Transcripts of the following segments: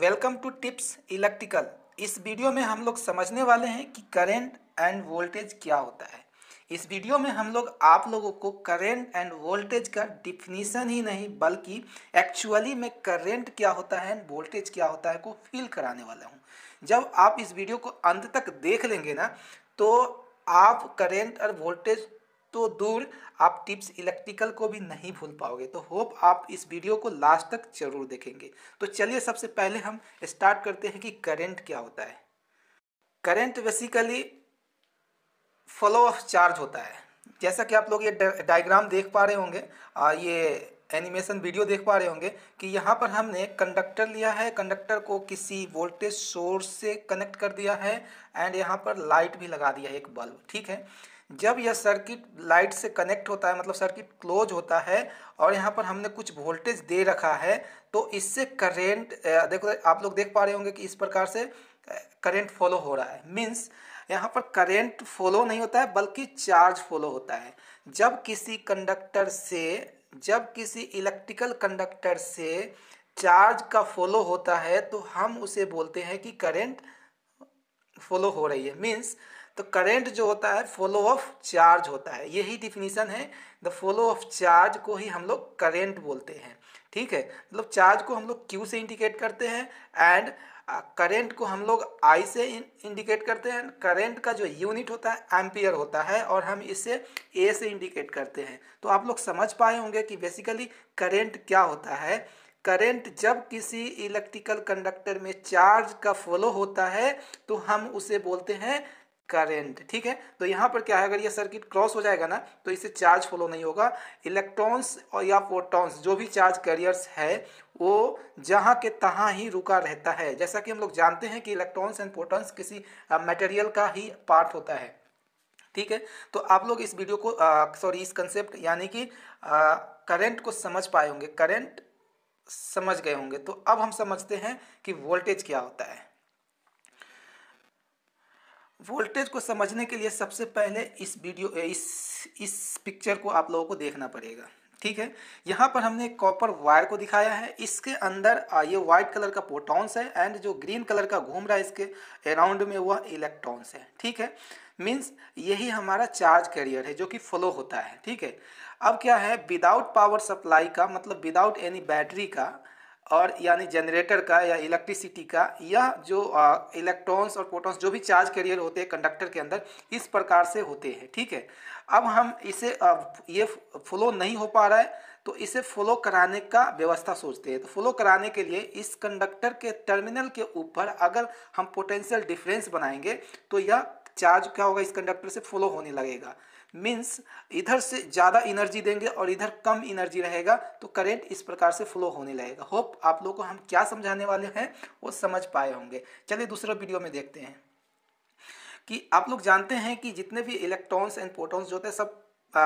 welcome to tips electrical इस video में हम लोग समझने वाले हैं कि करंट एंड वोल्टेज क्या होता है इस वीडियो में हम लोग आप लोगों को करंट एंड वोल्टेज का डिफिनीसन ही नहीं बल्कि एक्चुअली में करंट क्या होता है एंड वोल्टेज क्या होता है को फील कराने वाला हूँ जब आप इस वीडियो को अंत तक देख लेंगे ना तो आप करेंट और वोल्टेज तो दूर आप टिप्स इलेक्ट्रिकल को भी नहीं भूल पाओगे तो होप आप इस वीडियो को लास्ट तक जरूर देखेंगे तो चलिए सबसे पहले हम स्टार्ट करते हैं कि करंट क्या होता है current basically flow of charge होता है जैसा कि आप लोग ये डायग्राम देख पा रहे होंगे और ये एनिमेशन वीडियो देख पा रहे होंगे कि यहाँ पर हमने कंडक्टर लिया है कंडक्टर को किसी वोल्टेज सोर्स से कनेक्ट कर दिया है एंड यहाँ पर लाइट भी लगा दिया है एक बल्ब ठीक है जब यह सर्किट लाइट से कनेक्ट होता है मतलब सर्किट क्लोज होता है और यहाँ पर हमने कुछ वोल्टेज दे रखा है तो इससे करेंट देखो तो आप लोग देख पा रहे होंगे कि इस प्रकार से करेंट फॉलो हो रहा है मीन्स यहाँ पर करेंट फॉलो नहीं होता है बल्कि चार्ज फॉलो होता है जब किसी कंडक्टर से जब किसी इलेक्ट्रिकल कंडक्टर से चार्ज का फॉलो होता है तो हम उसे बोलते हैं कि करेंट फॉलो हो रही है मीन्स तो करेंट जो होता है फॉलो ऑफ चार्ज होता है यही डिफिनीशन है द फॉलो ऑफ चार्ज को ही हम लोग करेंट बोलते हैं ठीक है मतलब चार्ज को हम लोग क्यू से इंडिकेट करते हैं एंड करेंट को हम लोग आई से इंडिकेट करते हैं करेंट का जो यूनिट होता है एम्पियर होता है और हम इसे ए से इंडिकेट करते हैं तो आप लोग समझ पाए होंगे कि बेसिकली करेंट क्या होता है करंट जब किसी इलेक्ट्रिकल कंडक्टर में चार्ज का फ्लो होता है तो हम उसे बोलते हैं करेंट ठीक है तो यहाँ पर क्या है अगर ये सर्किट क्रॉस हो जाएगा ना तो इसे चार्ज फ्लो नहीं होगा इलेक्ट्रॉन्स और या प्रोटॉन्स जो भी चार्ज कैरियर्स है वो जहाँ के तहाँ ही रुका रहता है जैसा कि हम लोग जानते हैं कि इलेक्ट्रॉन्स एंड प्रोटॉन्स किसी मटेरियल का ही पार्ट होता है ठीक है तो आप लोग इस वीडियो को सॉरी इस कंसेप्ट यानी कि करेंट को समझ पाए होंगे करेंट समझ गए होंगे तो अब हम समझते हैं कि वोल्टेज क्या होता है वोल्टेज को समझने के लिए सबसे पहले इस वीडियो इस इस पिक्चर को आप लोगों को देखना पड़ेगा ठीक है यहाँ पर हमने कॉपर वायर को दिखाया है इसके अंदर ये व्हाइट कलर का प्रोटॉन्स है एंड जो ग्रीन कलर का घूम रहा है इसके अराउंड में वह इलेक्ट्रॉन्स है ठीक है मीन्स यही हमारा चार्ज कैरियर है जो कि फ्लो होता है ठीक है अब क्या है विदाउट पावर सप्लाई का मतलब विदाउट एनी बैटरी का और यानी जनरेटर का या इलेक्ट्रिसिटी का यह जो इलेक्ट्रॉन्स और प्रोटॉन्स जो भी चार्ज कैरियर होते हैं कंडक्टर के अंदर इस प्रकार से होते हैं ठीक है अब हम इसे ये फ्लो नहीं हो पा रहा है तो इसे फ्लो कराने का व्यवस्था सोचते हैं तो फ्लो कराने के लिए इस कंडक्टर के टर्मिनल के ऊपर अगर हम पोटेंशियल डिफरेंस बनाएंगे तो यह चार्ज क्या होगा इस कंडक्टर से फ्लो होने लगेगा मीन्स इधर से ज़्यादा एनर्जी देंगे और इधर कम एनर्जी रहेगा तो करेंट इस प्रकार से फ्लो होने लगेगा होप आप लोगों को हम क्या समझाने वाले हैं वो समझ पाए होंगे चलिए दूसरे वीडियो में देखते हैं कि आप लोग जानते हैं कि जितने भी इलेक्ट्रॉन्स एंड प्रोटॉन्स जो होते हैं सब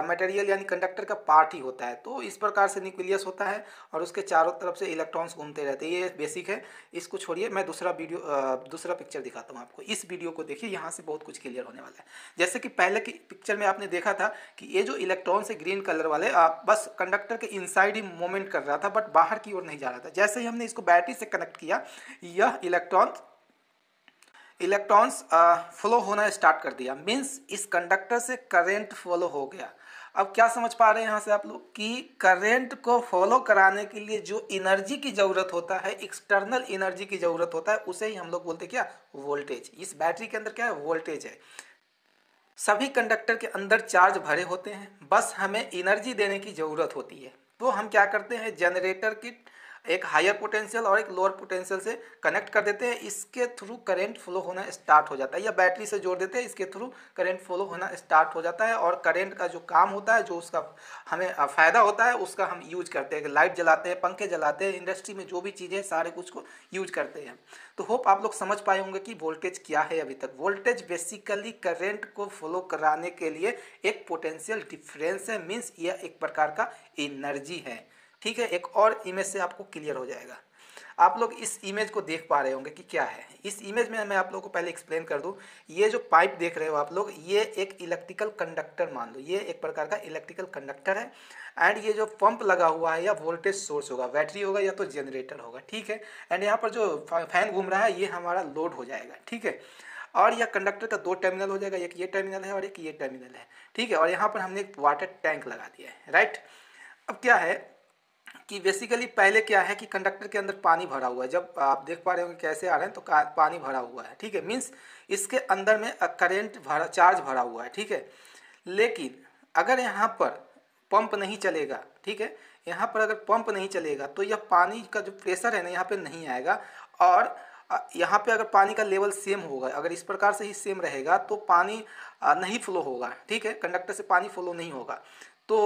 मटेरियल यानी कंडक्टर का पार्ट ही होता है तो इस प्रकार से न्यूक्लियस होता है और उसके चारों तरफ से इलेक्ट्रॉन्स घूमते रहते हैं ये बेसिक है इसको छोड़िए मैं दूसरा वीडियो दूसरा पिक्चर दिखाता हूँ आपको इस वीडियो को देखिए यहाँ से बहुत कुछ क्लियर होने वाला है जैसे कि पहले की पिक्चर में आपने देखा था कि ये जो इलेक्ट्रॉन्स है ग्रीन कलर वाले बस कंडक्टर के इनसाइड ही मूवमेंट कर रहा था बट बाहर की ओर नहीं जा रहा था जैसे ही हमने इसको बैटरी से कनेक्ट किया यह इलेक्ट्रॉन इलेक्ट्रॉन्स फ्लो uh, होना स्टार्ट कर दिया मीन्स इस कंडक्टर से करंट फ्लो हो गया अब क्या समझ पा रहे हैं यहाँ से आप लोग कि करंट को फॉलो कराने के लिए जो एनर्जी की ज़रूरत होता है एक्सटर्नल एनर्जी की ज़रूरत होता है उसे ही हम लोग बोलते क्या वोल्टेज इस बैटरी के अंदर क्या है वोल्टेज है सभी कंडक्टर के अंदर चार्ज भरे होते हैं बस हमें एनर्जी देने की ज़रूरत होती है तो हम क्या करते हैं जनरेटर की एक हायर पोटेंशियल और एक लोअर पोटेंशियल से कनेक्ट कर देते हैं इसके थ्रू करंट फ्लो होना स्टार्ट हो जाता है या बैटरी से जोड़ देते हैं इसके थ्रू करंट फ्लो होना स्टार्ट हो जाता है और करंट का जो काम होता है जो उसका हमें फ़ायदा होता है उसका हम यूज करते हैं लाइट जलाते हैं पंखे जलाते हैं इंडस्ट्री में जो भी चीज़ें सारे कुछ को यूज करते हैं तो होप आप लोग समझ पाए होंगे कि वोल्टेज क्या है अभी तक वोल्टेज बेसिकली करेंट को फ्लो कराने के लिए एक पोटेंशियल डिफरेंस है मीन्स यह एक प्रकार का एनर्जी है ठीक है एक और इमेज से आपको क्लियर हो जाएगा आप लोग इस इमेज को देख पा रहे होंगे कि क्या है इस इमेज में मैं आप लोगों को पहले एक्सप्लेन कर दूं ये जो पाइप देख रहे हो आप लोग ये एक इलेक्ट्रिकल कंडक्टर मान लो ये एक प्रकार का इलेक्ट्रिकल कंडक्टर है एंड ये जो पंप लगा हुआ है या वोल्टेज सोर्स होगा बैटरी होगा या तो जनरेटर होगा ठीक है एंड यहाँ पर जो फैन घूम रहा है ये हमारा लोड हो जाएगा ठीक है और यह कंडक्टर का दो टर्मिनल हो जाएगा एक ये टर्मिनल है और एक ये टर्मिनल है ठीक है और यहाँ पर हमने एक वाटर टैंक लगा दिया है राइट अब क्या है कि बेसिकली पहले क्या है कि कंडक्टर के अंदर पानी भरा हुआ है जब आप देख पा रहे होंगे कैसे आ रहे हैं तो पानी भरा हुआ है ठीक है मीन्स इसके अंदर में करेंट भरा चार्ज भरा हुआ है ठीक है लेकिन अगर यहाँ पर पंप नहीं चलेगा ठीक है यहाँ पर अगर पंप नहीं चलेगा तो यह पानी का जो प्रेशर है ना यहाँ पर नहीं आएगा और यहाँ पे अगर पानी का लेवल सेम होगा अगर इस प्रकार से ही सेम रहेगा तो पानी नहीं फ्लो होगा ठीक है कंडक्टर से पानी फ्लो नहीं होगा तो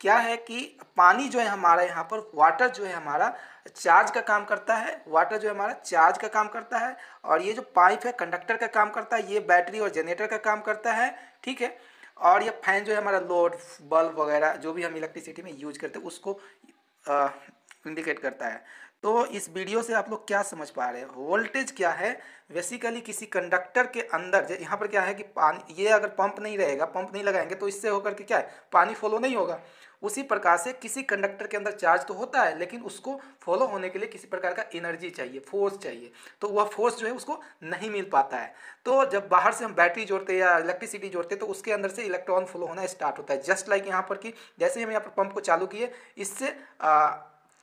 क्या है कि पानी जो है हमारा यहाँ पर वाटर जो है हमारा चार्ज का काम करता है वाटर जो है हमारा चार्ज का काम करता है और ये जो पाइप है कंडक्टर का काम करता है ये बैटरी और जनरेटर का काम करता है ठीक है और ये फैन जो है हमारा लोड बल्ब वगैरह जो भी हम इलेक्ट्रिसिटी में यूज करते हैं उसको इंडिकेट करता है तो इस वीडियो से आप लोग क्या समझ पा रहे हैं वोल्टेज क्या है बेसिकली किसी कंडक्टर के अंदर यहाँ पर क्या है कि पानी ये अगर पंप नहीं रहेगा पंप नहीं लगाएंगे तो इससे होकर के क्या है पानी फॉलो नहीं होगा उसी प्रकार से किसी कंडक्टर के अंदर चार्ज तो होता है लेकिन उसको फॉलो होने के लिए किसी प्रकार का एनर्जी चाहिए फोर्स चाहिए तो वह फोर्स जो है उसको नहीं मिल पाता है तो जब बाहर से हम बैटरी जोड़ते हैं या इलेक्ट्रिसिटी जोड़ते तो उसके अंदर से इलेक्ट्रॉन फ्लो होना स्टार्ट होता है जस्ट लाइक यहाँ पर कि जैसे हम यहाँ पर पंप को चालू किए इससे आ,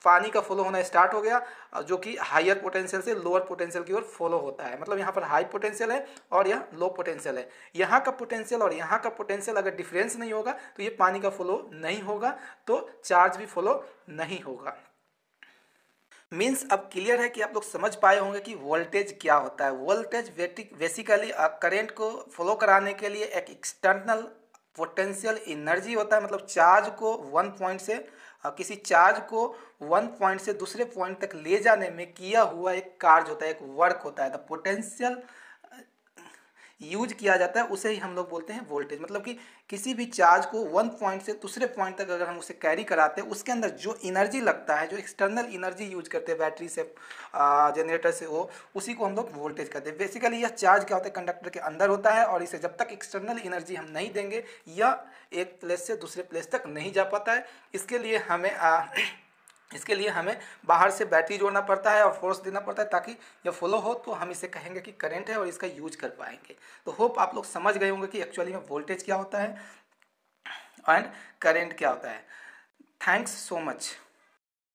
पानी का फ्लो होना स्टार्ट हो गया जो कि हायर पोटेंशियल से लोअर पोटेंशियल की ओर फॉलो होता है मतलब यहाँ पर हाई पोटेंशियल है और यह लो पोटेंशियल है यहाँ का पोटेंशियल और यहाँ का पोटेंशियल अगर डिफरेंस नहीं होगा तो ये पानी का फ्लो नहीं होगा तो चार्ज भी फॉलो नहीं होगा मीन्स अब क्लियर है कि आप लोग समझ पाए होंगे कि वोल्टेज क्या होता है वोल्टेज बेसिकली करेंट को फॉलो कराने के लिए एक एक्सटर्नल पोटेंशियल एनर्जी होता है मतलब चार्ज को वन पॉइंट से हाँ, किसी चार्ज को वन पॉइंट से दूसरे पॉइंट तक ले जाने में किया हुआ एक कार्य होता है एक वर्क होता है द पोटेंशियल यूज किया जाता है उसे ही हम लोग बोलते हैं वोल्टेज मतलब कि किसी भी चार्ज को वन पॉइंट से दूसरे पॉइंट तक अगर हम उसे कैरी कराते हैं उसके अंदर जो एनर्जी लगता है जो एक्सटर्नल एनर्जी यूज करते हैं बैटरी से जनरेटर से हो उसी को हम लोग वोल्टेज कहते हैं बेसिकली यह चार्ज क्या होता है कंडक्टर के अंदर होता है और इसे जब तक एक्सटर्नल एनर्जी हम नहीं देंगे यह एक प्लेस से दूसरे प्लेस तक नहीं जा पाता है इसके लिए हमें आ, इसके लिए हमें बाहर से बैटरी जोड़ना पड़ता है और फोर्स देना पड़ता है ताकि जब फ्लो हो तो हम इसे कहेंगे कि करंट है और इसका यूज कर पाएंगे तो होप आप लोग समझ गए होंगे कि एक्चुअली में वोल्टेज क्या होता है एंड करेंट क्या होता है थैंक्स सो मच